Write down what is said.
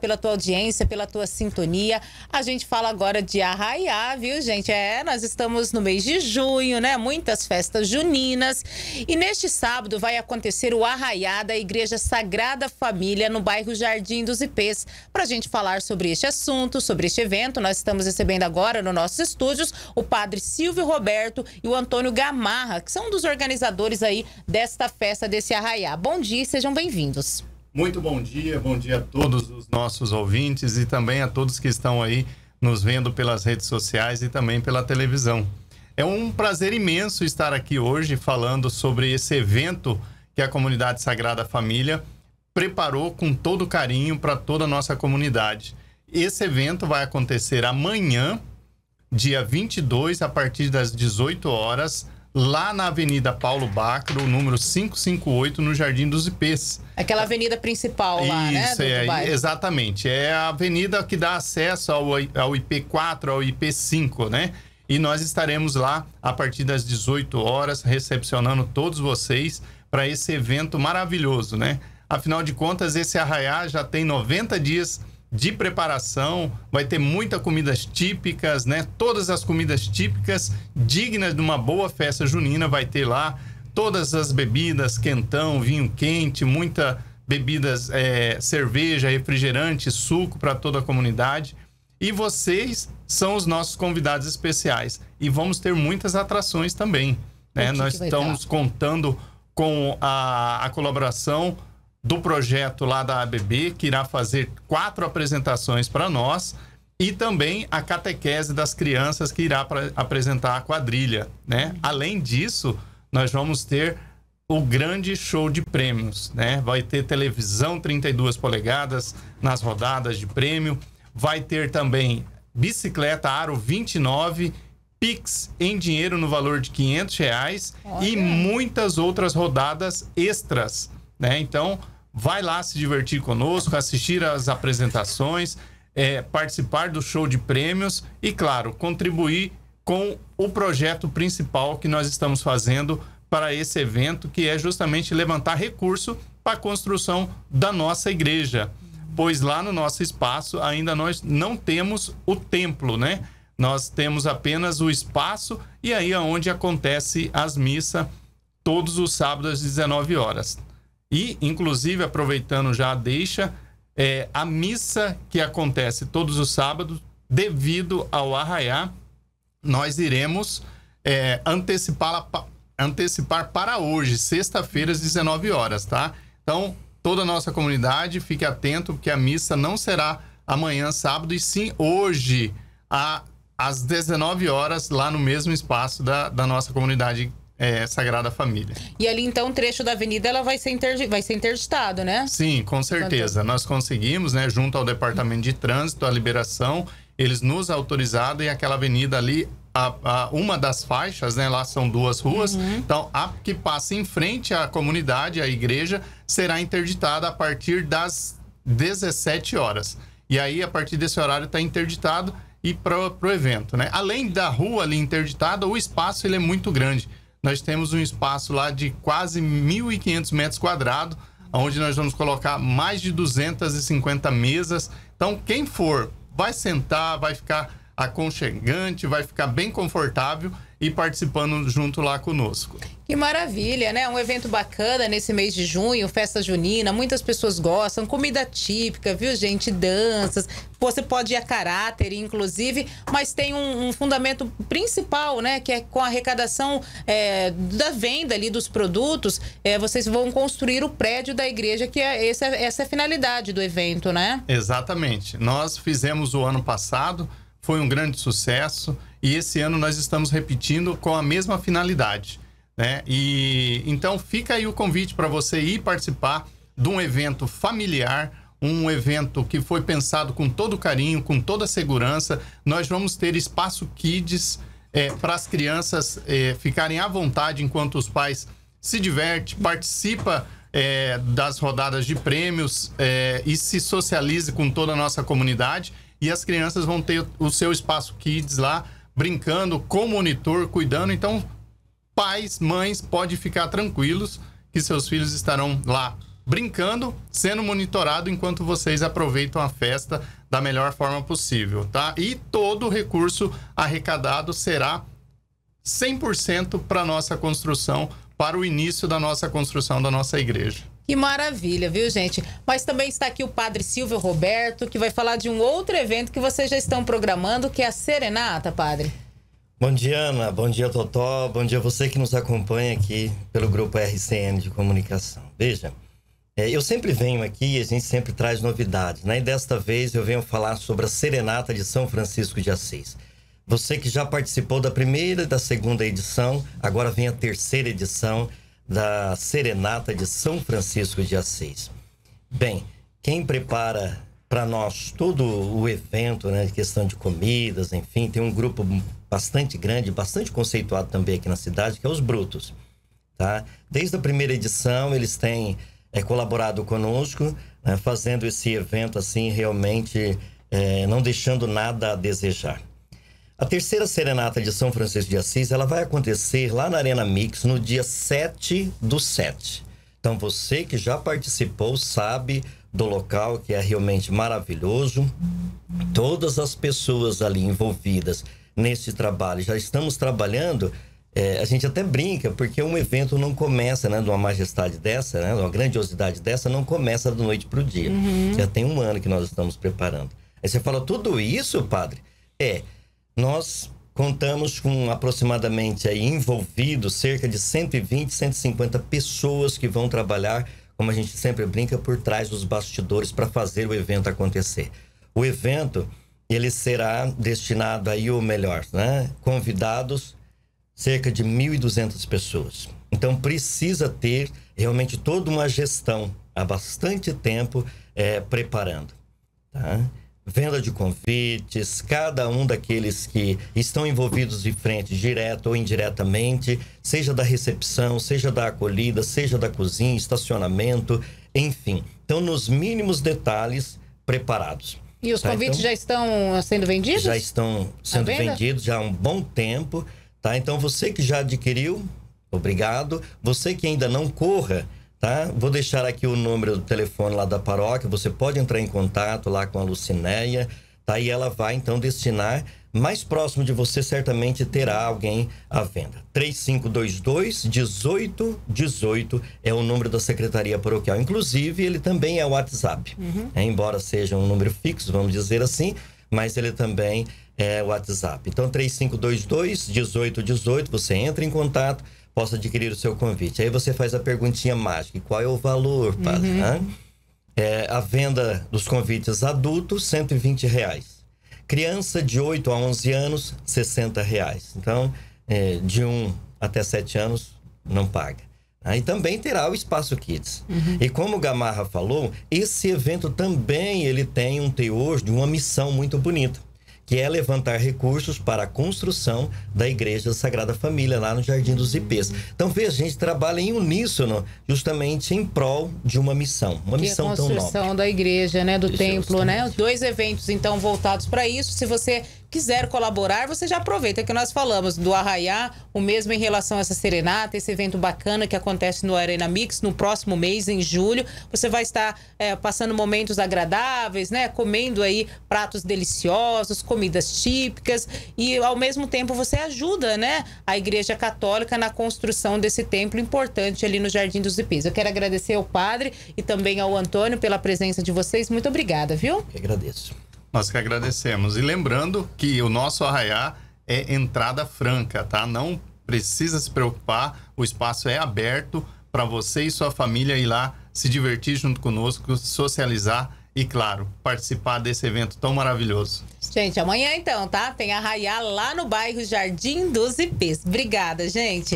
pela tua audiência, pela tua sintonia. A gente fala agora de arraiá, viu, gente? É, nós estamos no mês de junho, né? Muitas festas juninas. E neste sábado vai acontecer o arraiá da Igreja Sagrada Família no bairro Jardim dos Ipês. Para a gente falar sobre este assunto, sobre este evento, nós estamos recebendo agora nos nossos estúdios o padre Silvio Roberto e o Antônio Gamarra, que são um dos organizadores aí desta festa, desse arraiá. Bom dia e sejam bem-vindos. Muito bom dia, bom dia a todos os nossos ouvintes e também a todos que estão aí nos vendo pelas redes sociais e também pela televisão. É um prazer imenso estar aqui hoje falando sobre esse evento que a comunidade Sagrada Família preparou com todo carinho para toda a nossa comunidade. Esse evento vai acontecer amanhã, dia 22, a partir das 18 horas, lá na Avenida Paulo Bacro, número 558, no Jardim dos IPs. Aquela avenida principal Isso, lá, né? Isso, é, exatamente. É a avenida que dá acesso ao, ao IP4, ao IP5, né? E nós estaremos lá a partir das 18 horas, recepcionando todos vocês para esse evento maravilhoso, né? Afinal de contas, esse arraiá já tem 90 dias de preparação, vai ter muitas comidas típicas, né? Todas as comidas típicas dignas de uma boa festa junina vai ter lá. Todas as bebidas, quentão, vinho quente, muita bebidas, é, cerveja, refrigerante, suco para toda a comunidade. E vocês são os nossos convidados especiais. E vamos ter muitas atrações também. Né? Nós estamos contando com a, a colaboração do projeto lá da ABB, que irá fazer quatro apresentações para nós, e também a catequese das crianças, que irá pra, apresentar a quadrilha. Né? Além disso, nós vamos ter o grande show de prêmios. Né? Vai ter televisão 32 polegadas nas rodadas de prêmio, vai ter também bicicleta Aro 29 Pix em dinheiro no valor de 500 reais Olha. e muitas outras rodadas extras, né? Então, vai lá se divertir conosco, assistir às apresentações, é, participar do show de prêmios e, claro, contribuir com o projeto principal que nós estamos fazendo para esse evento, que é justamente levantar recurso para a construção da nossa igreja. Pois lá no nosso espaço ainda nós não temos o templo, né? Nós temos apenas o espaço e aí é onde acontece as missas todos os sábados às 19 horas. E, inclusive, aproveitando já a deixa, é, a missa que acontece todos os sábados, devido ao arraiá, nós iremos é, antecipar para hoje, sexta-feira, às 19 horas, tá? Então, toda a nossa comunidade, fique atento, porque a missa não será amanhã, sábado, e sim hoje, a, às 19 horas, lá no mesmo espaço da, da nossa comunidade é, é, Sagrada Família. E ali então o trecho da avenida ela vai ser, interdi vai ser interditado, né? Sim, com certeza. Nós conseguimos, né, junto ao Departamento de Trânsito, a liberação, eles nos autorizaram e aquela avenida ali a, a, uma das faixas, né? Lá são duas ruas. Uhum. Então, a que passa em frente à comunidade, à igreja, será interditada a partir das 17 horas. E aí, a partir desse horário, está interditado e para o evento, né? Além da rua ali interditada, o espaço ele é muito grande nós temos um espaço lá de quase 1.500 metros quadrados, onde nós vamos colocar mais de 250 mesas. Então, quem for, vai sentar, vai ficar aconchegante, vai ficar bem confortável e participando junto lá conosco. Que maravilha, né? Um evento bacana nesse mês de junho, festa junina, muitas pessoas gostam, comida típica, viu, gente? Danças. Você pode ir a caráter, inclusive, mas tem um, um fundamento principal, né? Que é com a arrecadação é, da venda ali dos produtos, é, vocês vão construir o prédio da igreja, que é essa, essa é a finalidade do evento, né? Exatamente. Nós fizemos o ano passado foi um grande sucesso e esse ano nós estamos repetindo com a mesma finalidade. Né? E então fica aí o convite para você ir participar de um evento familiar, um evento que foi pensado com todo carinho, com toda segurança. Nós vamos ter espaço kids é, para as crianças é, ficarem à vontade enquanto os pais se divertem, participa é, das rodadas de prêmios é, e se socialize com toda a nossa comunidade e as crianças vão ter o seu espaço kids lá, brincando com monitor, cuidando. Então, pais, mães, pode ficar tranquilos que seus filhos estarão lá brincando, sendo monitorado enquanto vocês aproveitam a festa da melhor forma possível, tá? E todo o recurso arrecadado será 100% para nossa construção, para o início da nossa construção da nossa igreja. Que maravilha, viu, gente? Mas também está aqui o padre Silvio Roberto, que vai falar de um outro evento que vocês já estão programando, que é a Serenata, padre. Bom dia, Ana. Bom dia, Totó. Bom dia você que nos acompanha aqui pelo grupo RCN de comunicação. Veja, é, eu sempre venho aqui e a gente sempre traz novidades, né? E desta vez eu venho falar sobre a Serenata de São Francisco de Assis. Você que já participou da primeira e da segunda edição, agora vem a terceira edição da Serenata de São Francisco de Assis. Bem, quem prepara para nós todo o evento, né, questão de comidas, enfim, tem um grupo bastante grande, bastante conceituado também aqui na cidade, que é os Brutos, tá? Desde a primeira edição eles têm é, colaborado conosco, né, fazendo esse evento assim realmente é, não deixando nada a desejar. A terceira serenata de São Francisco de Assis, ela vai acontecer lá na Arena Mix no dia 7 do 7. Então você que já participou sabe do local que é realmente maravilhoso. Todas as pessoas ali envolvidas nesse trabalho já estamos trabalhando é, a gente até brinca, porque um evento não começa, né? De uma majestade dessa, né? De uma grandiosidade dessa, não começa da noite para o dia. Uhum. Já tem um ano que nós estamos preparando. Aí você fala, tudo isso, padre? É, nós contamos com aproximadamente aí envolvidos cerca de 120, 150 pessoas que vão trabalhar, como a gente sempre brinca, por trás dos bastidores para fazer o evento acontecer. O evento ele será destinado aí ou melhor, né? Convidados cerca de 1.200 pessoas. Então precisa ter realmente toda uma gestão há bastante tempo é, preparando, tá? venda de convites, cada um daqueles que estão envolvidos de frente, direta ou indiretamente, seja da recepção, seja da acolhida, seja da cozinha, estacionamento, enfim. Então, nos mínimos detalhes preparados. E os tá? Então, convites então, já estão sendo vendidos? Já estão sendo vendidos já há um bom tempo, tá? Então, você que já adquiriu, obrigado. Você que ainda não corra, Tá? Vou deixar aqui o número do telefone lá da paróquia, você pode entrar em contato lá com a Lucinéia, tá? E ela vai então destinar mais próximo de você certamente terá alguém à venda. 3522 1818 é o número da Secretaria Paroquial. Inclusive, ele também é WhatsApp. Uhum. É, embora seja um número fixo, vamos dizer assim, mas ele também é WhatsApp. Então 3522 1818, você entra em contato possa adquirir o seu convite. Aí você faz a perguntinha mágica: qual é o valor, padre? Uhum. Né? É, a venda dos convites adultos, 120 reais. Criança de 8 a 11 anos, 60 reais. Então, é, de 1 até 7 anos, não paga. Aí ah, também terá o Espaço Kids. Uhum. E como o Gamarra falou, esse evento também ele tem um teor de uma missão muito bonita que é levantar recursos para a construção da Igreja Sagrada Família, lá no Jardim dos Ipês. Então, veja, a gente trabalha em uníssono, justamente em prol de uma missão, uma que é missão é tão nova. A construção da igreja, né, do templo, né? dois eventos, então, voltados para isso. Se você quiser colaborar, você já aproveita que nós falamos do Arraiá, o mesmo em relação a essa serenata, esse evento bacana que acontece no Arena Mix no próximo mês, em julho. Você vai estar é, passando momentos agradáveis, né? Comendo aí pratos deliciosos, comidas típicas e ao mesmo tempo você ajuda, né? A Igreja Católica na construção desse templo importante ali no Jardim dos Ipês. Eu quero agradecer ao padre e também ao Antônio pela presença de vocês. Muito obrigada, viu? Eu agradeço. Nós que agradecemos. E lembrando que o nosso arraiá é entrada franca, tá? Não precisa se preocupar, o espaço é aberto para você e sua família ir lá se divertir junto conosco, socializar e, claro, participar desse evento tão maravilhoso. Gente, amanhã então, tá? Tem arraiá lá no bairro Jardim dos Ipês. Obrigada, gente.